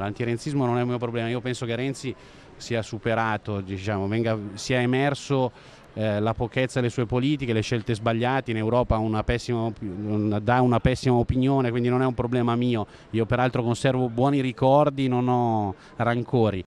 l'antirenzismo non è il mio problema, io penso che Renzi sia superato, diciamo, venga, sia emerso eh, la pochezza delle sue politiche, le scelte sbagliate, in Europa una pessima, dà una pessima opinione, quindi non è un problema mio, io peraltro conservo buoni ricordi, non ho rancori,